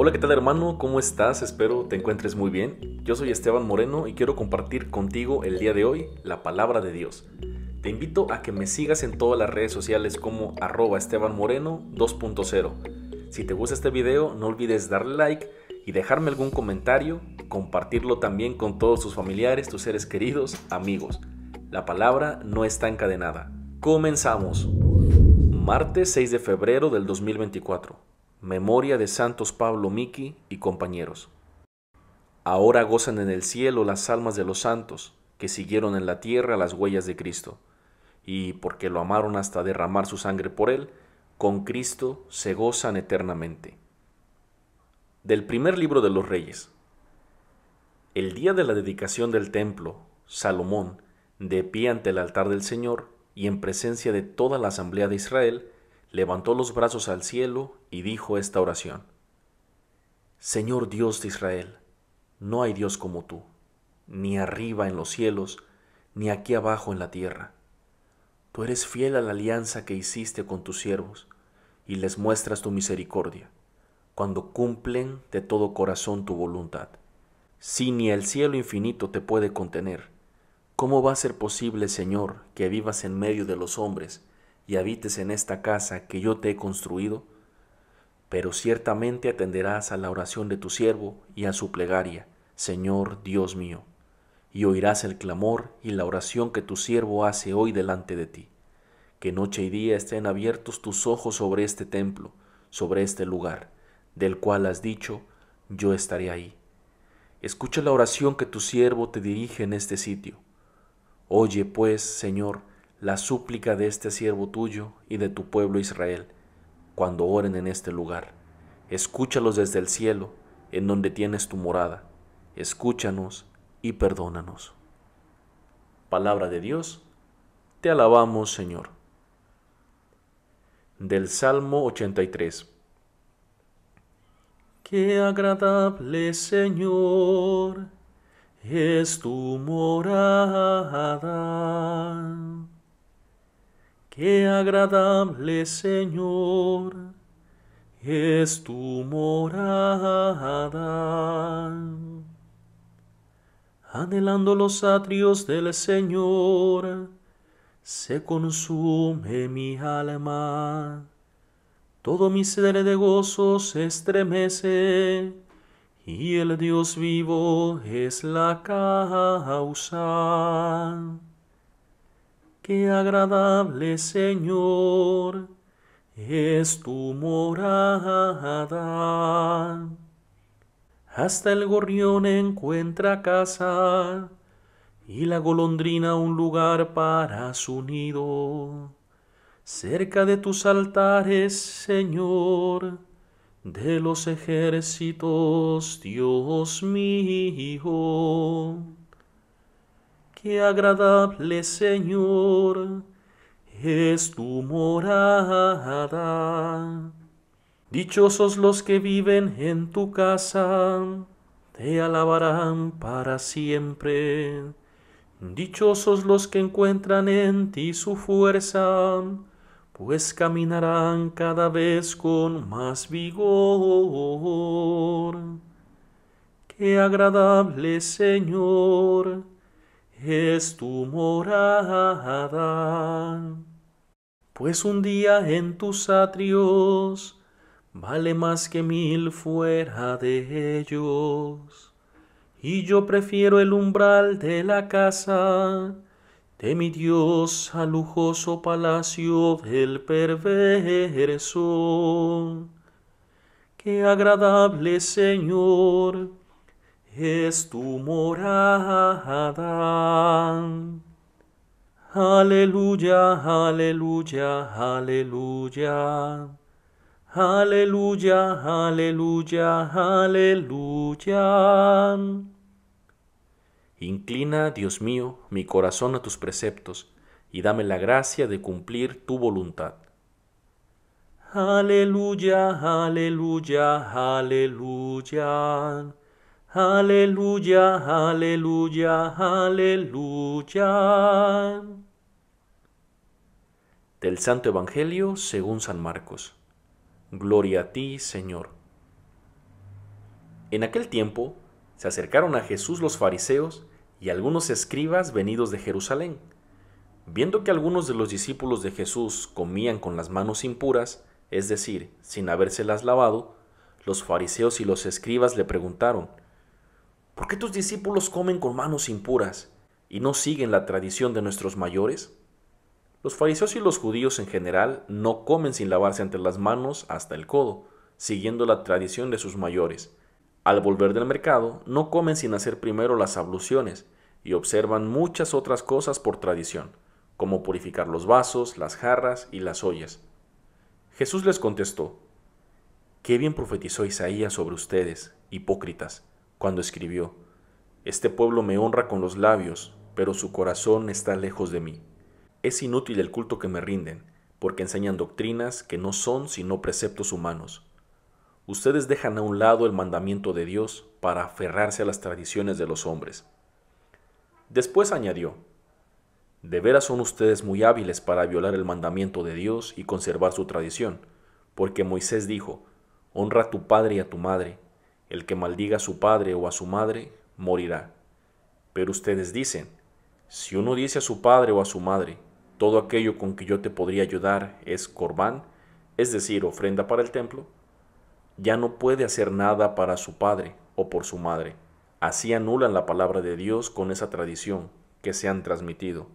Hola, ¿qué tal hermano? ¿Cómo estás? Espero te encuentres muy bien. Yo soy Esteban Moreno y quiero compartir contigo el día de hoy la palabra de Dios. Te invito a que me sigas en todas las redes sociales como arroba Esteban 2.0. Si te gusta este video, no olvides darle like y dejarme algún comentario, compartirlo también con todos tus familiares, tus seres queridos, amigos. La palabra no está encadenada. Comenzamos. Martes 6 de febrero del 2024. Memoria de Santos Pablo Miki y compañeros. Ahora gozan en el cielo las almas de los santos, que siguieron en la tierra las huellas de Cristo, y porque lo amaron hasta derramar su sangre por él, con Cristo se gozan eternamente. Del primer libro de los Reyes. El día de la dedicación del templo, Salomón, de pie ante el altar del Señor y en presencia de toda la asamblea de Israel, levantó los brazos al cielo y dijo esta oración. Señor Dios de Israel, no hay Dios como tú, ni arriba en los cielos, ni aquí abajo en la tierra. Tú eres fiel a la alianza que hiciste con tus siervos, y les muestras tu misericordia, cuando cumplen de todo corazón tu voluntad. Si ni el cielo infinito te puede contener, ¿cómo va a ser posible, Señor, que vivas en medio de los hombres y habites en esta casa que yo te he construido, pero ciertamente atenderás a la oración de tu siervo y a su plegaria, Señor Dios mío, y oirás el clamor y la oración que tu siervo hace hoy delante de ti. Que noche y día estén abiertos tus ojos sobre este templo, sobre este lugar, del cual has dicho, yo estaré ahí. Escucha la oración que tu siervo te dirige en este sitio. Oye, pues, Señor, la súplica de este siervo tuyo y de tu pueblo Israel, cuando oren en este lugar. Escúchalos desde el cielo, en donde tienes tu morada. Escúchanos y perdónanos. Palabra de Dios, te alabamos Señor. Del Salmo 83. Qué agradable Señor es tu morada Qué agradable Señor es tu morada. Anhelando los atrios del Señor, se consume mi alma. Todo mi ser de gozos se estremece, y el Dios vivo es la causa. Qué agradable, Señor, es tu morada. Hasta el gorrión encuentra casa y la golondrina un lugar para su nido. Cerca de tus altares, Señor, de los ejércitos, Dios mío. Qué agradable, Señor, es tu morada. Dichosos los que viven en tu casa, te alabarán para siempre. Dichosos los que encuentran en ti su fuerza, pues caminarán cada vez con más vigor. Qué agradable, Señor es tu morada. Pues un día en tus atrios vale más que mil fuera de ellos. Y yo prefiero el umbral de la casa de mi Dios al lujoso palacio del perverso. Qué agradable Señor es tu morada. Aleluya, aleluya, aleluya. Aleluya, aleluya, aleluya. Inclina, Dios mío, mi corazón a tus preceptos, y dame la gracia de cumplir tu voluntad. Aleluya, aleluya, aleluya. Aleluya, aleluya, aleluya. Del Santo Evangelio según San Marcos. Gloria a ti, Señor. En aquel tiempo se acercaron a Jesús los fariseos y algunos escribas venidos de Jerusalén. Viendo que algunos de los discípulos de Jesús comían con las manos impuras, es decir, sin habérselas lavado, los fariseos y los escribas le preguntaron, ¿Por qué tus discípulos comen con manos impuras y no siguen la tradición de nuestros mayores? Los fariseos y los judíos en general no comen sin lavarse entre las manos hasta el codo, siguiendo la tradición de sus mayores. Al volver del mercado, no comen sin hacer primero las abluciones y observan muchas otras cosas por tradición, como purificar los vasos, las jarras y las ollas. Jesús les contestó, Qué bien profetizó Isaías sobre ustedes, hipócritas cuando escribió, Este pueblo me honra con los labios, pero su corazón está lejos de mí. Es inútil el culto que me rinden, porque enseñan doctrinas que no son sino preceptos humanos. Ustedes dejan a un lado el mandamiento de Dios para aferrarse a las tradiciones de los hombres. Después añadió, De veras son ustedes muy hábiles para violar el mandamiento de Dios y conservar su tradición, porque Moisés dijo, Honra a tu padre y a tu madre, el que maldiga a su padre o a su madre, morirá. Pero ustedes dicen, si uno dice a su padre o a su madre, todo aquello con que yo te podría ayudar es corbán, es decir, ofrenda para el templo, ya no puede hacer nada para su padre o por su madre. Así anulan la palabra de Dios con esa tradición que se han transmitido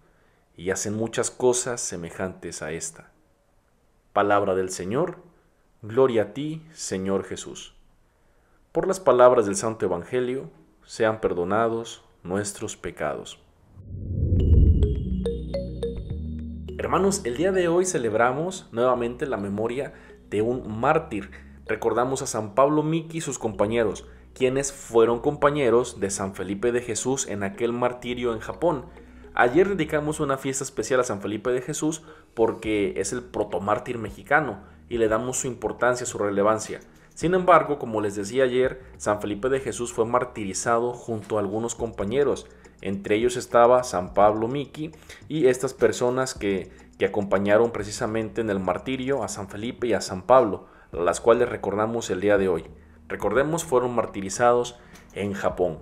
y hacen muchas cosas semejantes a esta. Palabra del Señor, gloria a ti, Señor Jesús por las palabras del Santo Evangelio, sean perdonados nuestros pecados. Hermanos, el día de hoy celebramos nuevamente la memoria de un mártir. Recordamos a San Pablo Miki y sus compañeros, quienes fueron compañeros de San Felipe de Jesús en aquel martirio en Japón. Ayer dedicamos una fiesta especial a San Felipe de Jesús porque es el protomártir mexicano y le damos su importancia, su relevancia. Sin embargo, como les decía ayer, San Felipe de Jesús fue martirizado junto a algunos compañeros. Entre ellos estaba San Pablo Miki y estas personas que, acompañaron precisamente en el martirio a San Felipe y a San Pablo, las cuales recordamos el día de hoy. Recordemos, fueron martirizados en Japón.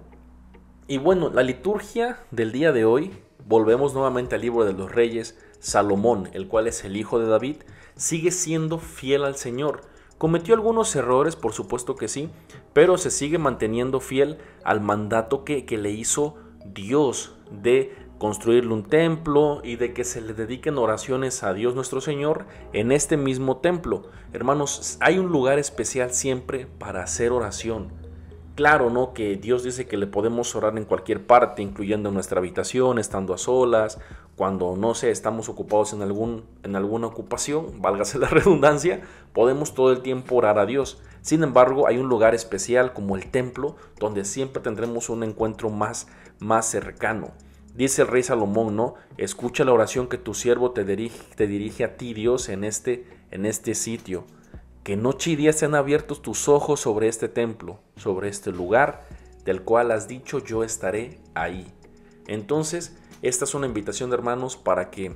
Y bueno, la liturgia del día de hoy, volvemos nuevamente al libro de los reyes, Salomón, el cual es el hijo de David, sigue siendo fiel al Señor Cometió algunos errores, por supuesto que sí, pero se sigue manteniendo fiel al mandato que, le hizo Dios de construirle un templo y de que se le dediquen oraciones a Dios nuestro Señor en este mismo templo. Hermanos, hay un lugar especial siempre para hacer oración claro, ¿no? Que Dios dice que le podemos orar en cualquier parte, incluyendo nuestra habitación, estando a solas, cuando no sé, estamos ocupados en algún en alguna ocupación, válgase la redundancia, podemos todo el tiempo orar a Dios. Sin embargo, hay un lugar especial como el templo donde siempre tendremos un encuentro más más cercano. Dice el rey Salomón, ¿no? Escucha la oración que tu siervo te dirige, te dirige a ti, Dios, en este en este sitio que noche y día sean abiertos tus ojos sobre este templo, sobre este lugar del cual has dicho yo estaré ahí. Entonces, esta es una invitación de hermanos para que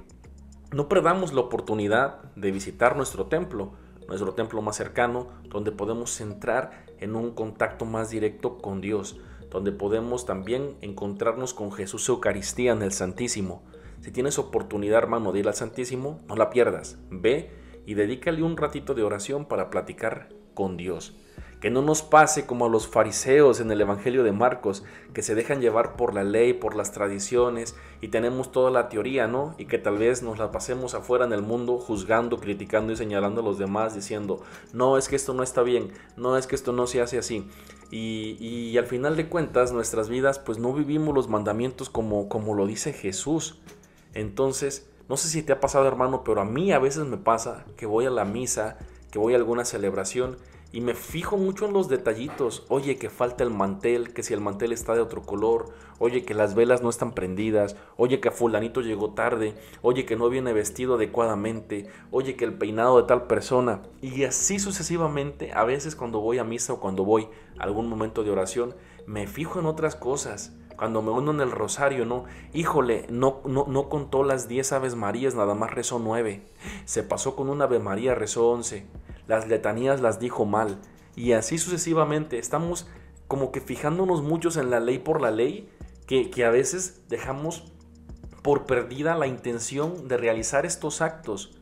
no perdamos la oportunidad de visitar nuestro templo, nuestro templo más cercano, donde podemos entrar en un contacto más directo con Dios, donde podemos también encontrarnos con Jesús Eucaristía en el Santísimo. Si tienes oportunidad, hermano, de ir al Santísimo, no la pierdas. Ve y dedícale un ratito de oración para platicar con Dios. Que no nos pase como a los fariseos en el Evangelio de Marcos, que se dejan llevar por la ley, por las tradiciones, y tenemos toda la teoría, ¿no? Y que tal vez nos la pasemos afuera en el mundo juzgando, criticando y señalando a los demás, diciendo, no, es que esto no está bien, no, es que esto no se hace así. Y, y al final de cuentas, nuestras vidas, pues no vivimos los mandamientos como, como lo dice Jesús. Entonces, no sé si te ha pasado hermano, pero a mí a veces me pasa que voy a la misa, que voy a alguna celebración y me fijo mucho en los detallitos. Oye, que falta el mantel, que si el mantel está de otro color, oye, que las velas no están prendidas, oye, que fulanito llegó tarde, oye, que no viene vestido adecuadamente, oye, que el peinado de tal persona. Y así sucesivamente, a veces cuando voy a misa o cuando voy a algún momento de oración, me fijo en otras cosas cuando me uno en el rosario, ¿no? Híjole, no, no, no contó las 10 Aves Marías, nada más rezó 9. Se pasó con una Ave María, rezó 11. Las letanías las dijo mal. Y así sucesivamente. Estamos como que fijándonos muchos en la ley por la ley, que, que a veces dejamos por perdida la intención de realizar estos actos.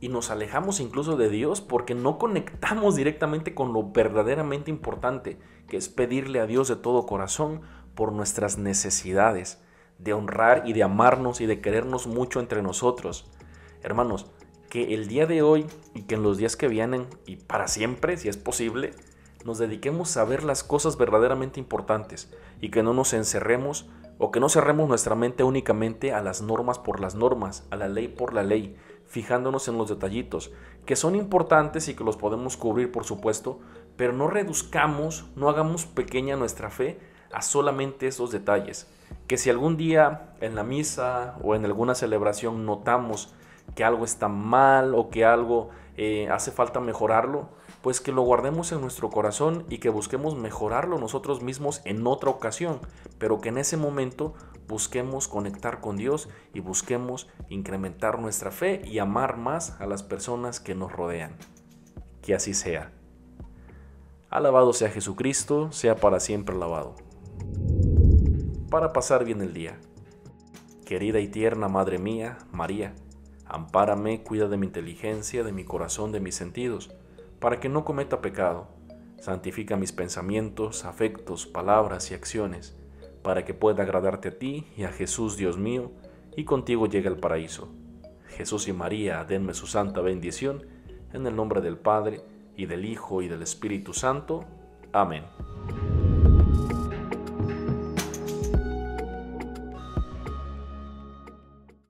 Y nos alejamos incluso de Dios porque no conectamos directamente con lo verdaderamente importante, que es pedirle a Dios de todo corazón por nuestras necesidades, de honrar y de amarnos y de querernos mucho entre nosotros. Hermanos, que el día de hoy y que en los días que vienen y para siempre, si es posible, nos dediquemos a ver las cosas verdaderamente importantes y que no nos encerremos o que no cerremos nuestra mente únicamente a las normas por las normas, a la ley por la ley, fijándonos en los detallitos, que son importantes y que los podemos cubrir, por supuesto, pero no reduzcamos, no hagamos pequeña nuestra fe a solamente esos detalles. Que si algún día en la misa o en alguna celebración notamos que algo está mal o que algo eh, hace falta mejorarlo, pues que lo guardemos en nuestro corazón y que busquemos mejorarlo nosotros mismos en otra ocasión, pero que en ese momento busquemos conectar con Dios y busquemos incrementar nuestra fe y amar más a las personas que nos rodean. Que así sea. Alabado sea Jesucristo, sea para siempre alabado para pasar bien el día. Querida y tierna Madre mía, María, ampárame, cuida de mi inteligencia, de mi corazón, de mis sentidos, para que no cometa pecado. Santifica mis pensamientos, afectos, palabras y acciones, para que pueda agradarte a ti y a Jesús Dios mío, y contigo llegue al paraíso. Jesús y María, denme su santa bendición, en el nombre del Padre, y del Hijo, y del Espíritu Santo. Amén.